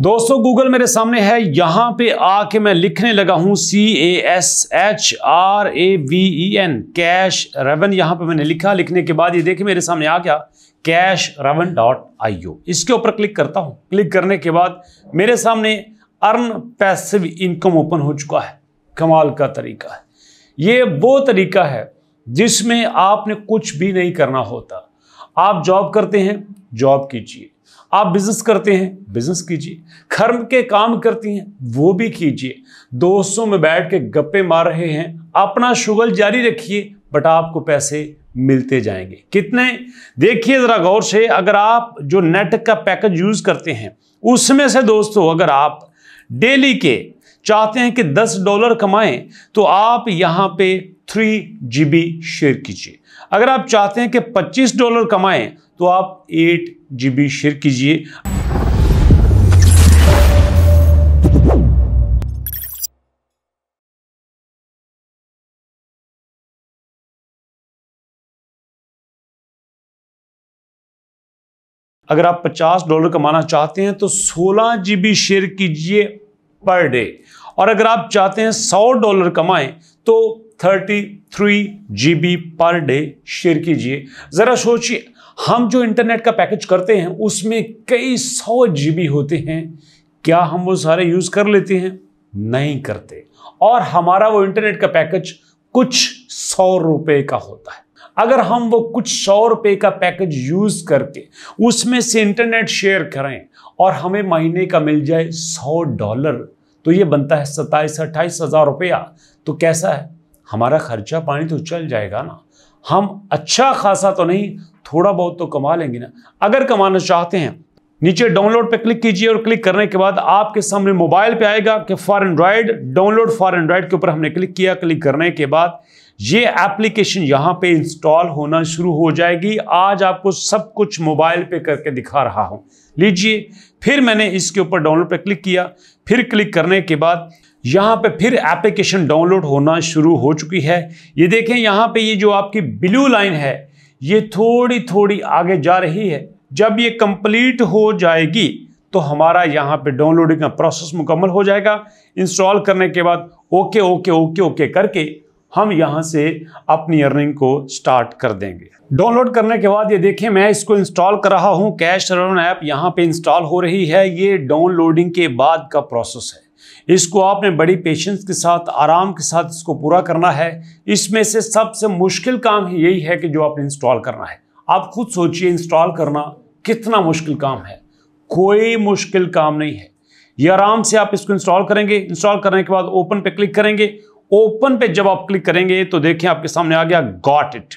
दोस्तों गूगल मेरे सामने है यहां पे आके मैं लिखने लगा हूं C A S H R A V E N cash raven यहां पे मैंने लिखा लिखने के बाद ये देखिए मेरे सामने आ गया cash raven dot I O इसके ऊपर क्लिक करता हूं क्लिक करने के बाद मेरे सामने अर्न पैसिव इनकम ओपन हो चुका है कमाल का तरीका है ये वो तरीका है जिसमें आपने कुछ भी नहीं करना होता आप जॉब करते हैं जॉब कीजिए आप बिजनेस करते हैं बिजनेस कीजिए घर के काम करती हैं वो भी कीजिए दोस्तों में बैठ के गप्पे मार रहे हैं अपना शुगल जारी रखिए बट आपको पैसे मिलते जाएंगे कितने देखिए ज़रा गौर से अगर आप जो नेट का पैकेज यूज़ करते हैं उसमें से दोस्तों अगर आप डेली के चाहते हैं कि 10 डॉलर कमाएं तो आप यहां पे थ्री जी शेयर कीजिए अगर आप चाहते हैं कि 25 डॉलर कमाएं तो आप 8 जीबी शेयर कीजिए अगर आप 50 डॉलर कमाना चाहते हैं तो 16 जीबी शेयर कीजिए पर डे और अगर आप चाहते हैं 100 डॉलर कमाएं तो 33 जीबी पर डे शेयर कीजिए ज़रा सोचिए हम जो इंटरनेट का पैकेज करते हैं उसमें कई सौ जीबी होते हैं क्या हम वो सारे यूज़ कर लेते हैं नहीं करते और हमारा वो इंटरनेट का पैकेज कुछ सौ रुपए का होता है अगर हम वो कुछ सौ रुपए का पैकेज यूज करके उसमें से इंटरनेट शेयर करें और हमें महीने का मिल जाए सौ डॉलर तो ये बनता है सत्ताईस अट्ठाईस हजार रुपया तो कैसा है हमारा खर्चा पानी तो चल जाएगा ना हम अच्छा खासा तो नहीं थोड़ा बहुत तो कमा लेंगे ना अगर कमाना चाहते हैं नीचे डाउनलोड पे क्लिक कीजिए और क्लिक करने के बाद आपके सामने मोबाइल पे आएगा कि for android download for android के ऊपर हमने क्लिक किया क्लिक करने के बाद ये एप्लीकेशन यहाँ पे इंस्टॉल होना शुरू हो जाएगी आज आपको सब कुछ मोबाइल पे करके दिखा रहा हूँ लीजिए फिर मैंने इसके ऊपर डाउनलोड पे क्लिक किया फिर क्लिक करने के बाद यहाँ पे फिर एप्लीकेशन डाउनलोड होना शुरू हो चुकी है ये देखें यहाँ पे ये जो आपकी ब्लू लाइन है ये थोड़ी थोड़ी आगे जा रही है जब ये कंप्लीट हो जाएगी तो हमारा यहाँ पे डाउनलोडिंग का प्रोसेस मुकम्मल हो जाएगा इंस्टॉल करने के बाद ओके ओके ओके ओके करके हम यहाँ से अपनी अर्निंग को स्टार्ट कर देंगे डाउनलोड करने के बाद ये देखिए मैं इसको इंस्टॉल कर रहा हूँ कैश रन ऐप यहाँ पे इंस्टॉल हो रही है ये डाउनलोडिंग के बाद का प्रोसेस है इसको आपने बड़ी पेशेंस के साथ आराम के साथ इसको पूरा करना है इसमें से सबसे मुश्किल काम यही है कि जो आपने इंस्टॉल करना है आप खुद सोचिए इंस्टॉल करना कितना मुश्किल काम है कोई मुश्किल काम नहीं है ये आराम से आप इसको इंस्टॉल करेंगे इंस्टॉल करने के बाद ओपन पे क्लिक करेंगे ओपन पे जब आप क्लिक करेंगे तो देखिए आपके सामने आ गया गॉट इट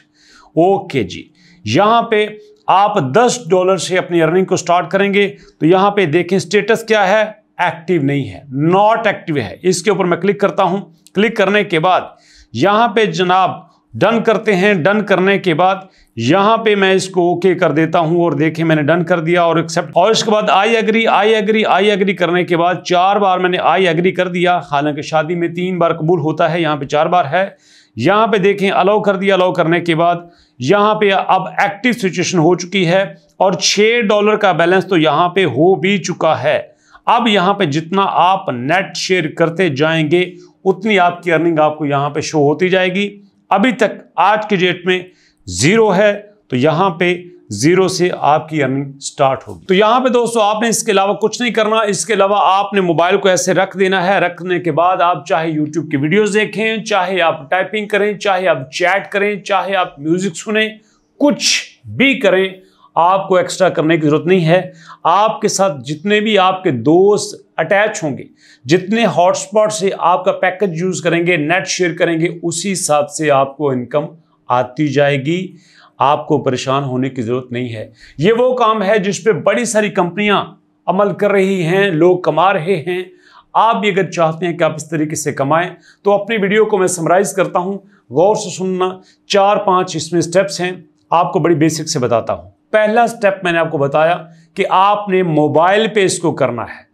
ओके जी यहां पे आप 10 डॉलर से अपनी अर्निंग को स्टार्ट करेंगे तो यहां पे देखें स्टेटस क्या है एक्टिव नहीं है नॉट एक्टिव है इसके ऊपर मैं क्लिक करता हूं क्लिक करने के बाद यहां पे जनाब डन करते हैं डन करने के बाद यहाँ पे मैं इसको ओके कर देता हूं और देखिए मैंने डन कर दिया और एक्सेप्ट और इसके बाद I agree I agree I agree करने के बाद चार बार मैंने आई एग्री कर दिया हालांकि शादी में तीन बार कबूल होता है यहाँ पे चार बार है यहां पे देखें अलाउ कर दिया अलाउ करने के बाद यहाँ पे अब एक्टिव सिचुएशन हो चुकी है और छः डॉलर का बैलेंस तो यहाँ पे हो भी चुका है अब यहाँ पे जितना आप नेट शेयर करते जाएंगे उतनी आपकी अर्निंग आपको यहाँ पे शो होती जाएगी अभी तक आज के डेट में ज़ीरो है तो यहां पे ज़ीरो से आपकी अर्निंग स्टार्ट होगी तो यहां पे दोस्तों आपने इसके अलावा कुछ नहीं करना इसके अलावा आपने मोबाइल को ऐसे रख देना है रखने के बाद आप चाहे यूट्यूब की वीडियोस देखें चाहे आप टाइपिंग करें चाहे आप चैट करें चाहे आप म्यूज़िक सुने कुछ भी करें आपको एक्स्ट्रा करने की ज़रूरत नहीं है आपके साथ जितने भी आपके दोस्त अटैच होंगे जितने हॉटस्पॉट से आपका पैकेज यूज़ करेंगे नेट शेयर करेंगे उसी हिसाब से आपको इनकम आती जाएगी आपको परेशान होने की ज़रूरत नहीं है ये वो काम है जिस पे बड़ी सारी कंपनियां अमल कर रही हैं लोग कमा रहे हैं आप भी अगर चाहते हैं कि आप इस तरीके से कमाएं तो अपनी वीडियो को मैं समराइज़ करता हूं गौर से सुनना चार पांच इसमें स्टेप्स हैं आपको बड़ी बेसिक से बताता हूं पहला स्टेप मैंने आपको बताया कि आपने मोबाइल पे इसको करना है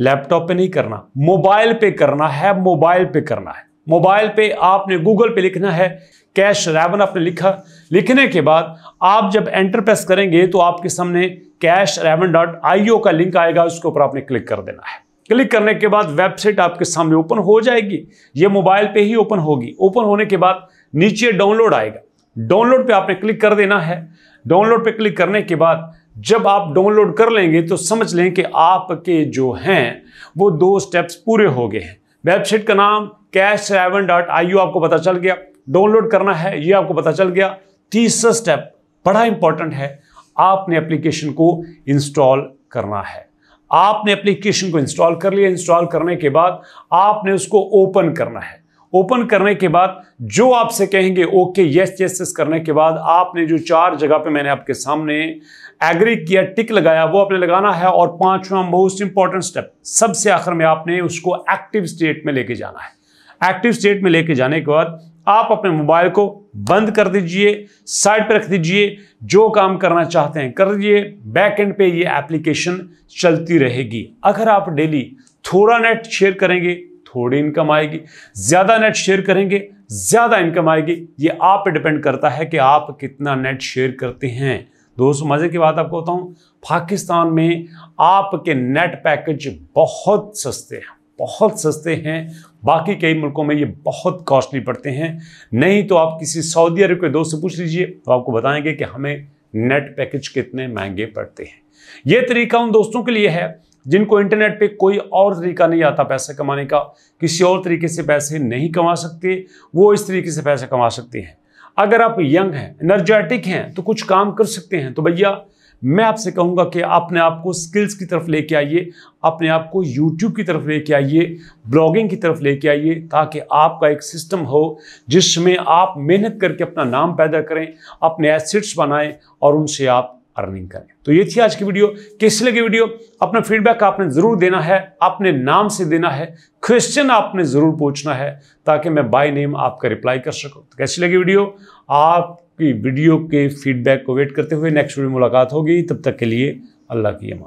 लैपटॉप पे नहीं करना मोबाइल पे करना है मोबाइल पे करना है मोबाइल पे आपने गूगल पे लिखना है कैश रैबन आपने लिखा लिखने के बाद आप जब एंटर प्रेस करेंगे तो आपके सामने कैश रैबन डॉट आईओ का लिंक आएगा उसके ऊपर आपने क्लिक कर देना है क्लिक करने के बाद वेबसाइट आपके सामने ओपन हो जाएगी ये मोबाइल पे ही ओपन होगी ओपन होने के बाद नीचे डाउनलोड आएगा डाउनलोड पे आपने क्लिक कर देना है डाउनलोड पे क्लिक करने के बाद जब आप डाउनलोड कर लेंगे तो समझ लें कि आपके जो हैं वो दो स्टेप्स पूरे हो गए हैं वेबसाइट का नाम कैश सेवन डॉट आई आपको पता चल गया डाउनलोड करना है ये आपको पता चल गया तीसरा स्टेप बड़ा इंपॉर्टेंट है आपने एप्लीकेशन को इंस्टॉल करना है आपने एप्लीकेशन को इंस्टॉल कर लिया इंस्टॉल करने के बाद आपने उसको ओपन करना है ओपन करने के बाद जो आपसे कहेंगे ओके यस यस यस करने के बाद आपने जो चार जगह पे मैंने आपके सामने एग्री किया टिक लगाया वो आपने लगाना है और पांचवा मोस्ट इंपॉर्टेंट स्टेप सबसे आखिर में आपने उसको एक्टिव स्टेट में लेके जाना है एक्टिव स्टेट में लेके जाने के बाद आप अपने मोबाइल को बंद कर दीजिए साइड पर रख दीजिए जो काम करना चाहते हैं कर दीजिए बैक एंड पे ये एप्लीकेशन चलती रहेगी अगर आप डेली थोड़ा नेट शेयर करेंगे थोड़ी इनकम आएगी ज़्यादा नेट शेयर करेंगे ज़्यादा इनकम आएगी ये आप पे डिपेंड करता है कि आप कितना नेट शेयर करते हैं दोस्तों मज़े की बात आपको बताऊं पाकिस्तान में आपके नेट पैकेज बहुत सस्ते हैं बहुत सस्ते हैं बाकी कई मुल्कों में ये बहुत कॉस्टली पड़ते हैं नहीं तो आप किसी सऊदी अरब के दोस्त से पूछ लीजिए तो आपको बताएंगे कि हमें नेट पैकेज कितने महंगे पड़ते हैं ये तरीका उन दोस्तों के लिए है जिनको इंटरनेट पे कोई और तरीका नहीं आता पैसा कमाने का किसी और तरीके से पैसे नहीं कमा सकते वो इस तरीके से पैसा कमा सकते हैं अगर आप यंग हैं एनर्जेटिक हैं तो कुछ काम कर सकते हैं तो भैया मैं आपसे कहूँगा कि अपने आप को स्किल्स की तरफ लेके आइए अपने आप को यूट्यूब की तरफ लेके आइए ब्लॉगिंग की तरफ लेके आइए ताकि आपका एक सिस्टम हो जिसमें आप मेहनत करके अपना नाम पैदा करें अपने एसेट्स बनाएं और उनसे आप अर्निंग करें तो ये थी आज की वीडियो कैसी लगी वीडियो अपना फीडबैक आपने ज़रूर देना है अपने नाम से देना है क्वेश्चन आपने ज़रूर पूछना है ताकि मैं बाय नेम आपका रिप्लाई कर सकूं तो कैसी लगी वीडियो आपकी वीडियो के फीडबैक को वेट करते हुए नेक्स्ट वीडियो मुलाकात होगी तब तक के लिए अल्लाह की अमान